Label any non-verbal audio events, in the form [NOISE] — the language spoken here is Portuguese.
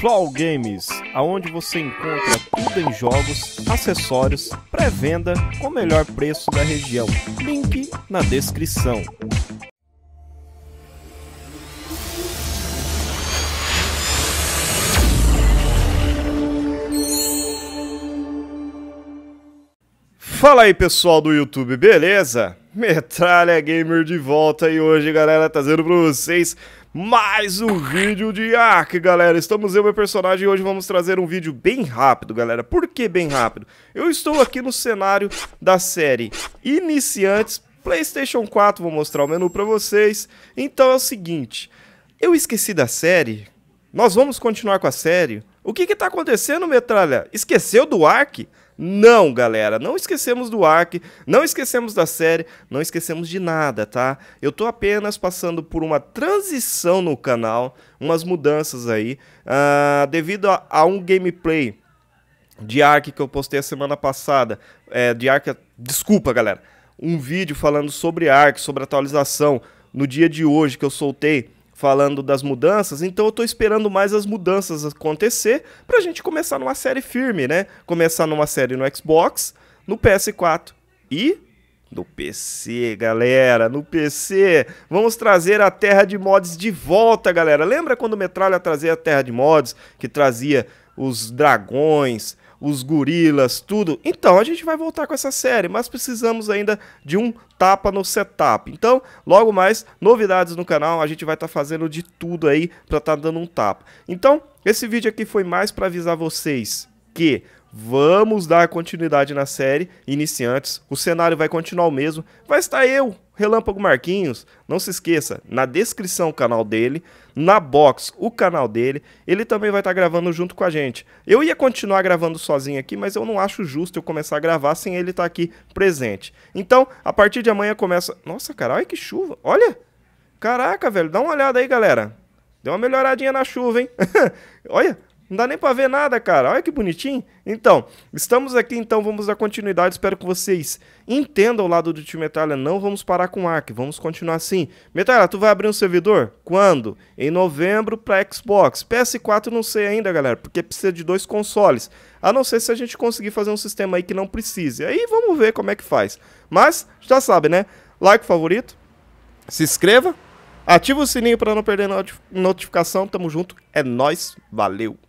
Flow Games, aonde você encontra tudo em jogos, acessórios, pré-venda com o melhor preço da região. Link na descrição. Fala aí pessoal do YouTube, beleza? Metralha Gamer de volta e hoje, galera, trazendo para vocês mais um vídeo de Ark, galera. Estamos eu, meu personagem, e hoje vamos trazer um vídeo bem rápido, galera. Por que bem rápido? Eu estou aqui no cenário da série Iniciantes PlayStation 4, vou mostrar o menu para vocês. Então é o seguinte, eu esqueci da série, nós vamos continuar com a série, o que está acontecendo, Metralha? Esqueceu do Ark? Não, galera, não esquecemos do Ark, não esquecemos da série, não esquecemos de nada, tá? Eu tô apenas passando por uma transição no canal, umas mudanças aí, uh, devido a, a, um gameplay de Ark que eu postei a semana passada. É, de Ark, desculpa, galera, um vídeo falando sobre Ark, sobre atualização, no dia de hoje que eu soltei falando das mudanças, então eu tô esperando mais as mudanças acontecer pra gente começar numa série firme, né? Começar numa série no Xbox, no PS4 e no PC, galera, no PC. Vamos trazer a terra de mods de volta, galera. Lembra quando o Metralha trazia a terra de mods, que trazia os dragões, os gorilas, tudo. Então, a gente vai voltar com essa série, mas precisamos ainda de um tapa no setup. Então, logo mais, novidades no canal, a gente vai estar tá fazendo de tudo aí para estar tá dando um tapa. Então, esse vídeo aqui foi mais para avisar vocês que vamos dar continuidade na série Iniciantes. O cenário vai continuar o mesmo. Vai estar eu Relâmpago Marquinhos, não se esqueça, na descrição o canal dele, na box o canal dele, ele também vai estar tá gravando junto com a gente. Eu ia continuar gravando sozinho aqui, mas eu não acho justo eu começar a gravar sem ele estar tá aqui presente. Então, a partir de amanhã começa. Nossa, cara, olha que chuva! Olha! Caraca, velho, dá uma olhada aí, galera. Deu uma melhoradinha na chuva, hein? [LAUGHS] olha, não dá nem para ver nada, cara. Olha que bonitinho. Então, estamos aqui, então vamos dar continuidade. Espero que vocês entendam o lado do time Metalha. Não vamos parar com o Ark, vamos continuar assim. Metalha, tu vai abrir um servidor? Quando? Em novembro para Xbox. PS4 não sei ainda, galera, porque precisa de dois consoles. A não ser se a gente conseguir fazer um sistema aí que não precise. Aí vamos ver como é que faz. Mas, já sabe, né? Like favorito, se inscreva, ativa o sininho para não perder notificação. Tamo junto, é nós, valeu!